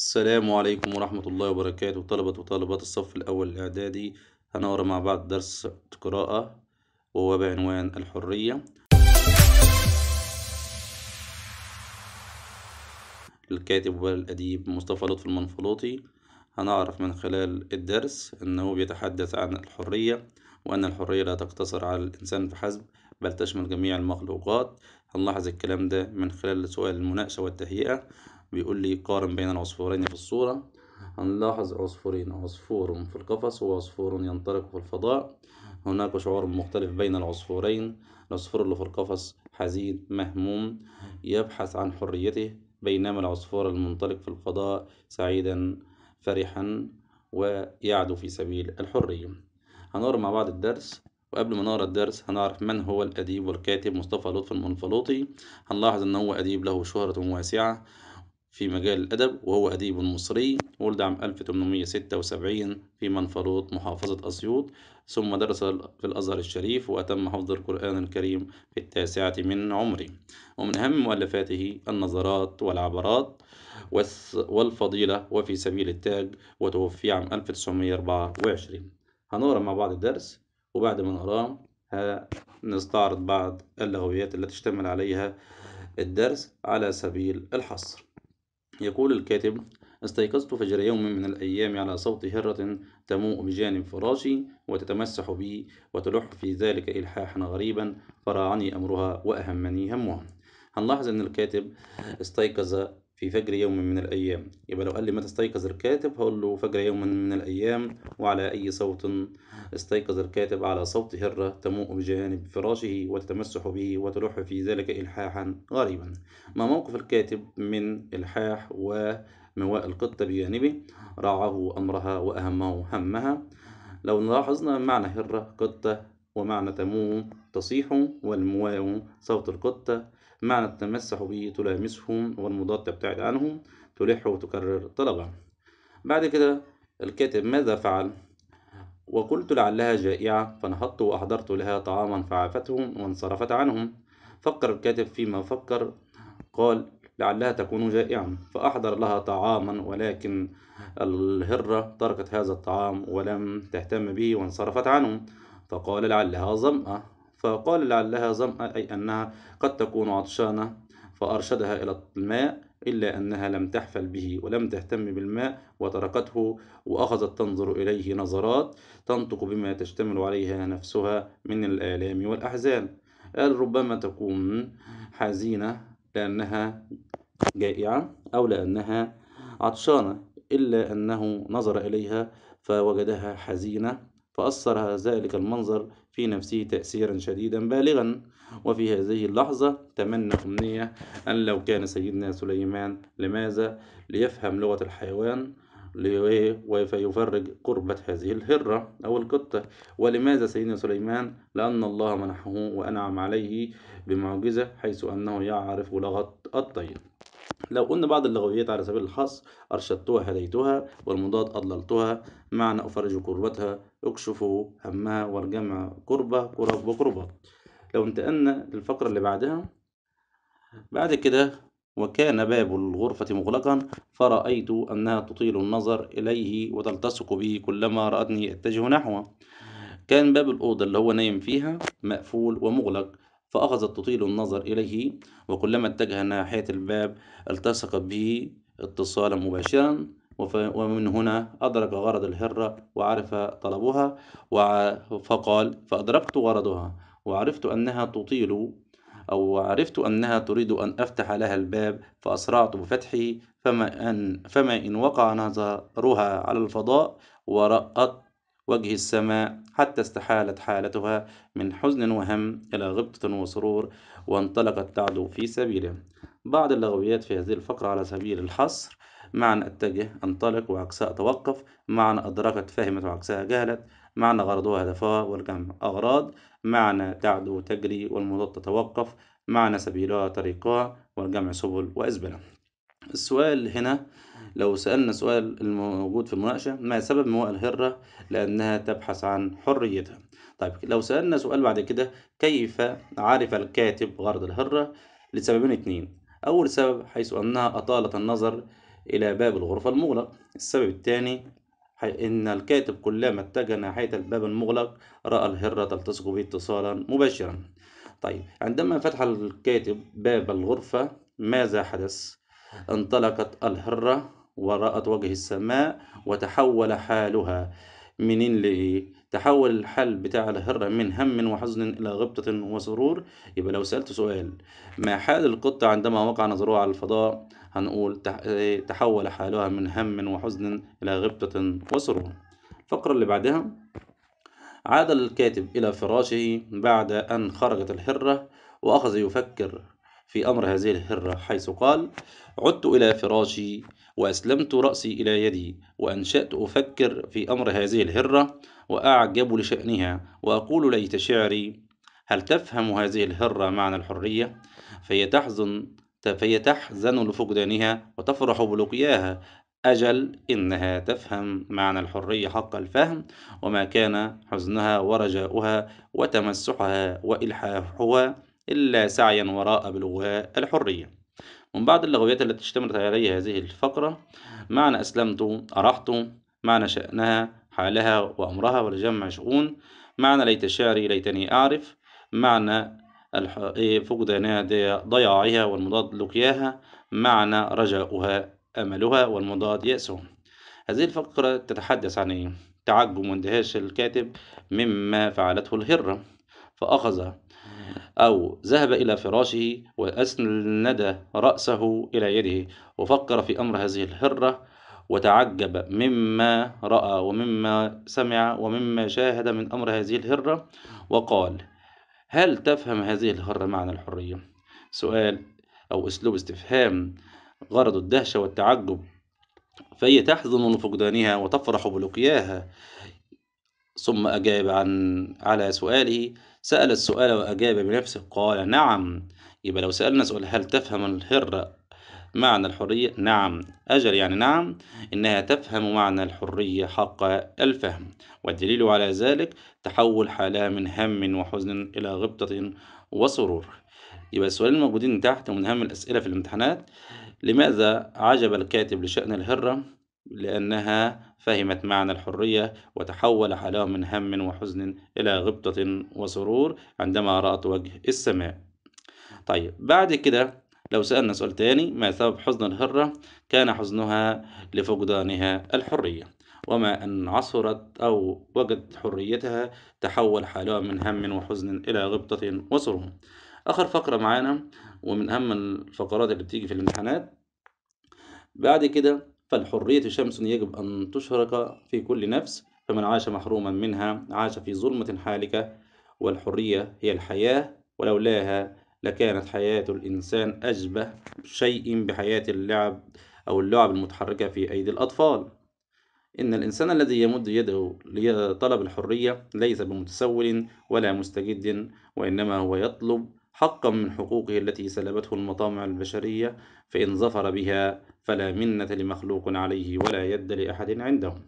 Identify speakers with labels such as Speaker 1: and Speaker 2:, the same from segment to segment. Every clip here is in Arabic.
Speaker 1: السلام عليكم ورحمة الله وبركاته طلبة وطالبات الصف الأول الإعدادي هنقرأ مع بعض درس قراءة وهو بعنوان الحرية الكاتب والأديب مصطفى لطفي المنفلوطي هنعرف من خلال الدرس أنه بيتحدث عن الحرية وأن الحرية لا تقتصر على الإنسان فحسب بل تشمل جميع المخلوقات هنلاحظ الكلام ده من خلال سؤال المناقشة والتهيئة بيقول لي قارن بين العصفورين في الصورة هنلاحظ عصفورين عصفور في القفص وعصفور ينطلق في الفضاء هناك شعور مختلف بين العصفورين العصفور اللي في القفص حزين مهموم يبحث عن حريته بينما العصفور المنطلق في الفضاء سعيدا فرحا ويعدو في سبيل الحرية هنقرأ مع بعض الدرس وقبل ما نقرا الدرس هنعرف من هو الأديب والكاتب مصطفى لطفي المنفلوطي هنلاحظ إن هو أديب له شهرة واسعة في مجال الأدب وهو أديب مصري ولد عام 1876 في منفلوط محافظة أسيوط ثم درس في الأزهر الشريف وأتم حفظ القرآن الكريم في التاسعة من عمره ومن أهم مؤلفاته النظرات والعبرات والفضيلة وفي سبيل التاج وتوفي عام 1924 هنقرأ مع بعض الدرس وبعد ما نقراه هنستعرض بعض اللغويات التي اشتمل عليها الدرس على سبيل الحصر يقول الكاتب استيقظت فجر يوم من الأيام على صوت هرة تموء بجانب فراشي وتتمسح بي وتلح في ذلك إلحاحا غريبا فراعني أمرها وأهمني همها هنلاحظ أن الكاتب استيقظ في فجر يوم من الأيام يبقى لو قال لي متى استيقظ الكاتب هقول له فجر يوم من الأيام وعلى أي صوت استيقظ الكاتب على صوت هرة تموء بجانب فراشه وتتمسح به وتلح في ذلك إلحاحا غريبا ما موقف الكاتب من إلحاح ومواء القطة بجانبه راعه أمرها وأهمه همها لو لاحظنا معنى هرة قطة ومعنى تموم تصيح والمواء صوت القطة معنى تمسح به تلامسهم والمضاد تبتعد عنهم تلح وتكرر طلبا بعد كده الكاتب ماذا فعل وقلت لعلها جائعة فنهضت وأحضرت لها طعاما فعافتهم وانصرفت عنهم فكر الكاتب فيما فكر قال لعلها تكون جائعة فأحضر لها طعاما ولكن الهرة تركت هذا الطعام ولم تهتم به وانصرفت عنه فقال لعلها ظمأة فقال لعلها ظمأ أي أنها قد تكون عطشانة فأرشدها إلى الماء إلا أنها لم تحفل به ولم تهتم بالماء وتركته وأخذت تنظر إليه نظرات تنطق بما تشتمل عليها نفسها من الآلام والأحزان قال ربما تكون حزينة لأنها جائعة أو لأنها عطشانة إلا أنه نظر إليها فوجدها حزينة فأثر ذلك المنظر في نفسه تأثيرا شديدا بالغا وفي هذه اللحظة تمنى أمنية أن لو كان سيدنا سليمان لماذا ليفهم لغة الحيوان ويفرج قربة هذه الهرة أو القطة ولماذا سيدنا سليمان لأن الله منحه وأنعم عليه بمعجزة حيث أنه يعرف لغة الطير لو قلنا بعض اللغويات على سبيل الحظ أرشدتها هديتها والمضاد أضللتها معنى أفرج كربتها أكشف همها والجمع كربة كرب وكربة لو انتقلنا للفقرة اللي بعدها بعد كده وكان باب الغرفة مغلقا فرأيت أنها تطيل النظر إليه وتلتصق به كلما رأتني أتجه نحوه كان باب الأوضة اللي هو نايم فيها مقفول ومغلق فأخذت تطيل النظر إليه وكلما اتجه ناحية الباب التصقت به اتصالا مباشرا ومن هنا أدرك غرض الهرة وعرف طلبها فقال فأدركت غرضها وعرفت أنها تطيل أو عرفت أنها تريد أن أفتح لها الباب فأسرعت بفتحه فما أن فما إن وقع نظرها على الفضاء ورأت وجه السماء حتى استحالت حالتها من حزن وهم إلى غبطة وسرور وانطلقت تعدو في سبيله بعض اللغويات في هذه الفقرة على سبيل الحصر معنى أتجه أنطلق وعكسها توقف معنى أدركت فهمت وعكسها جهلت معنى غرضها هدفها والجمع أغراض معنى تعدو تجري والمضاد تتوقف معنى سبيلها طريقها والجمع سبل وأزبلة السؤال هنا لو سألنا سؤال الموجود في المناقشة ما سبب مواء الهرة لأنها تبحث عن حريتها طيب لو سألنا سؤال بعد كده كيف عرف الكاتب غرض الهرة لسببين اتنين أول سبب حيث أنها أطالت النظر إلى باب الغرفة المغلق السبب الثاني إن الكاتب كلما اتجه ناحية الباب المغلق رأى الهرة تلتصق به اتصالا مباشرا طيب عندما فتح الكاتب باب الغرفة ماذا حدث؟ انطلقت الهرة ورأت وجه السماء وتحول حالها من لإيه؟ تحول الحال بتاع الهرة من هم وحزن إلى غبطة وسرور يبقى لو سألت سؤال ما حال القطة عندما وقع نظرها على الفضاء هنقول إيه، تحول حالها من هم وحزن إلى غبطة وسرور الفقرة اللي بعدها عاد الكاتب إلى فراشه بعد أن خرجت الهرة وأخذ يفكر في أمر هذه الهرة حيث قال عدت إلى فراشي وأسلمت رأسي إلى يدي وأنشأت أفكر في أمر هذه الهرة وأعجب لشأنها وأقول ليت شعري هل تفهم هذه الهرة معنى الحرية؟ فهي تحزن لفقدانها وتفرح بلقياها أجل إنها تفهم معنى الحرية حق الفهم وما كان حزنها ورجاؤها وتمسحها وإلحاحها إلا سعيا وراء بلغاء الحرية من بعض اللغويات التي اشتملت عليها هذه الفقرة معنى أسلمت أرحت معنى شأنها حالها وأمرها والجمع شؤون معنى ليت شعري ليتني أعرف معنى إيه، فقدانها ضياعها والمضاد لقياها معنى رجاؤها أملها والمضاد يأسه هذه الفقرة تتحدث عن تعجب واندهاش الكاتب مما فعلته الهرة فأخذ أو ذهب إلى فراشه وأسند رأسه إلى يده وفكر في أمر هذه الهرة وتعجب مما رأى ومما سمع ومما شاهد من أمر هذه الهرة وقال هل تفهم هذه الهرة معنى الحرية؟ سؤال أو أسلوب استفهام غرض الدهشة والتعجب فهي تحزن لفقدانها وتفرح بلقياها ثم أجاب عن على سؤاله سأل السؤال وأجاب بنفسه قال نعم يبقى لو سألنا سؤال هل تفهم الهرة معنى الحرية نعم أجل يعني نعم إنها تفهم معنى الحرية حق الفهم والدليل على ذلك تحول حالها من هم وحزن إلى غبطة وسرور يبقى السؤالين الموجودين تحت من أهم الأسئلة في الامتحانات لماذا عجب الكاتب لشأن الهرة لأنها فهمت معنى الحرية وتحول حالها من هم وحزن إلى غبطة وسرور عندما رأت وجه السماء طيب بعد كده لو سألنا سؤال تاني ما سبب حزن الهرة كان حزنها لفقدانها الحرية وما أن عصرت أو وجدت حريتها تحول حالها من هم وحزن إلى غبطة وسرور آخر فقرة معانا ومن أهم الفقرات اللي بتيجي في الامتحانات بعد كده فالحرية شمس يجب أن تشرق في كل نفس فمن عاش محروما منها عاش في ظلمة حالكة والحرية هي الحياة ولولاها لكانت حياة الإنسان أشبه شيء بحياة اللعب أو اللعب المتحركة في أيدي الأطفال إن الإنسان الذي يمد يده لطلب الحرية ليس بمتسول ولا مستجد وإنما هو يطلب حقا من حقوقه التي سلبته المطامع البشرية فإن ظفر بها فلا منة لمخلوق عليه ولا يد لأحد عندهم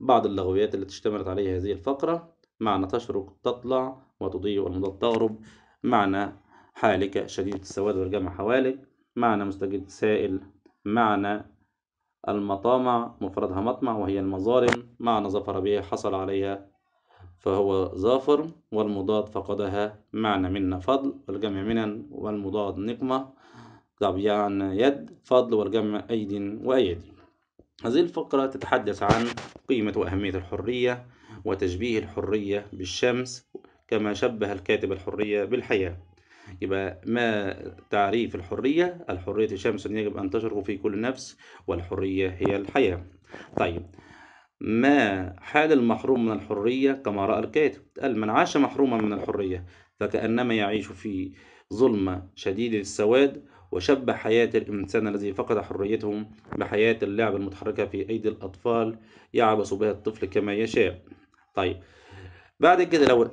Speaker 1: بعض اللغويات التي اشتملت عليها هذه الفقرة معنى تشرق تطلع وتضيء والمضاد تغرب معنى حالك شديد السواد والجمع حوالك معنى مستجد سائل معنى المطامع مفردها مطمع وهي المظالم معنى ظفر بها حصل عليها فهو ظافر والمضاد فقدها معنى منا فضل والجمع من والمضاد نقمة طب يعني يد فضل والجمع أيد وأيد هذه الفقرة تتحدث عن قيمة وأهمية الحرية وتشبيه الحرية بالشمس كما شبه الكاتب الحرية بالحياة يبقى ما تعريف الحرية الحرية شمس يجب أن تشرق في كل نفس والحرية هي الحياة طيب ما حال المحروم من الحرية كما رأى الكاتب قال من عاش محروما من الحرية فكأنما يعيش في ظلمة شديدة السواد وشبه حياة الإنسان الذي فقد حريته بحياة اللعب المتحركة في أيدي الأطفال يعبث بها الطفل كما يشاء طيب بعد كده لو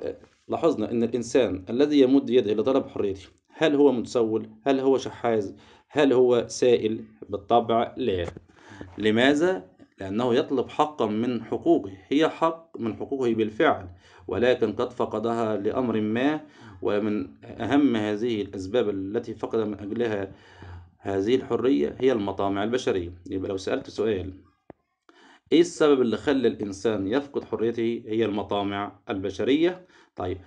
Speaker 1: لاحظنا أن الإنسان الذي يمد يده لطلب حريته هل هو متسول؟ هل هو شحاذ؟ هل هو سائل؟ بالطبع لا لماذا؟ لأنه يطلب حقا من حقوقه هي حق من حقوقه بالفعل ولكن قد فقدها لأمر ما ومن أهم هذه الأسباب التي فقد من أجلها هذه الحرية هي المطامع البشرية يبقى لو سألت سؤال إيه السبب اللي خلى الإنسان يفقد حريته هي المطامع البشرية طيب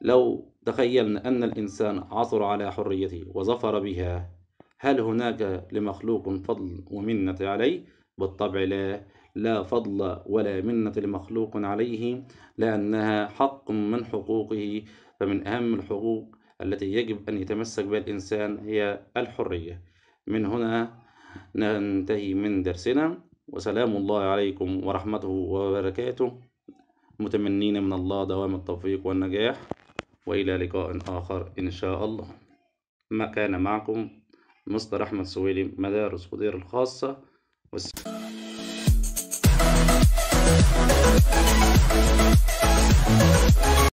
Speaker 1: لو تخيلنا أن الإنسان عثر على حريته وظفر بها هل هناك لمخلوق فضل ومنة عليه بالطبع لا لا فضل ولا منة لمخلوق عليه لأنها حق من حقوقه فمن أهم الحقوق التي يجب أن يتمسك بها الإنسان هي الحرية من هنا ننتهي من درسنا وسلام الله عليكم ورحمته وبركاته متمنين من الله دوام التوفيق والنجاح وإلى لقاء آخر إن شاء الله ما كان معكم مستر أحمد سويلي مدارس قدير الخاصة was Thank you.